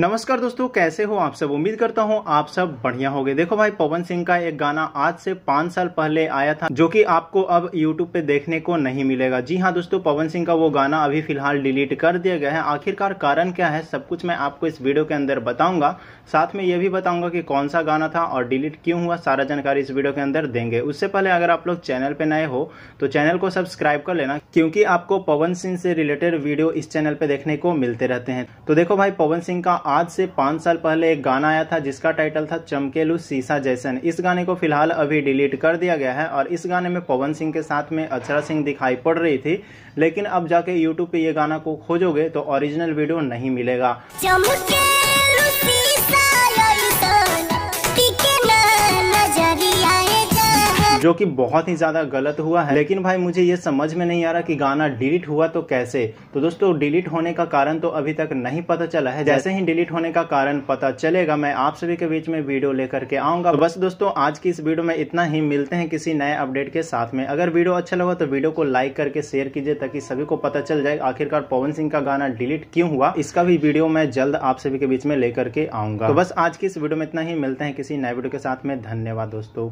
नमस्कार दोस्तों कैसे हो आप सब उम्मीद करता हूँ आप सब बढ़िया होगे देखो भाई पवन सिंह का एक गाना आज से पांच साल पहले आया था जो कि आपको अब यूट्यूब पे देखने को नहीं मिलेगा जी हाँ दोस्तों पवन सिंह का वो गाना अभी फिलहाल डिलीट कर दिया गया है आखिरकार कारण क्या है सब कुछ मैं आपको इस वीडियो के अंदर बताऊंगा साथ में ये भी बताऊंगा की कौन सा गाना था और डिलीट क्यों हुआ सारा जानकारी इस वीडियो के अंदर देंगे उससे पहले अगर आप लोग चैनल पे नए हो तो चैनल को सब्सक्राइब कर लेना क्योंकि आपको पवन सिंह से रिलेटेड वीडियो इस चैनल पे देखने को मिलते रहते हैं तो देखो भाई पवन सिंह का आज से पाँच साल पहले एक गाना आया था जिसका टाइटल था चमकेलू सीसा जैसन इस गाने को फिलहाल अभी डिलीट कर दिया गया है और इस गाने में पवन सिंह के साथ में अक्षरा सिंह दिखाई पड़ रही थी लेकिन अब जाके यूट्यूब पे ये गाना को खोजोगे तो ओरिजिनल वीडियो नहीं मिलेगा जो कि बहुत ही ज़्यादा गलत हुआ है लेकिन भाई मुझे ये समझ में नहीं आ रहा कि गाना डिलीट हुआ तो कैसे तो दोस्तों डिलीट होने का कारण तो अभी तक नहीं पता चला है जैसे ही डिलीट होने का कारण पता चलेगा मैं आप सभी के बीच में वीडियो लेकर के आऊंगा तो बस दोस्तों आज की इस वीडियो में इतना ही मिलते हैं किसी नए अपडेट के साथ में अगर वीडियो अच्छा लगा तो वीडियो को लाइक करके शेयर कीजिए ताकि सभी को पता चल जाए आखिरकार पवन सिंह का गाना डिलीट क्यों हुआ इसका भी वीडियो मैं जल्द आप सभी के बीच में लेकर के आऊंगा तो बस आज की इस वीडियो में इतना ही मिलते हैं किसी नए वीडियो के साथ में धन्यवाद दोस्तों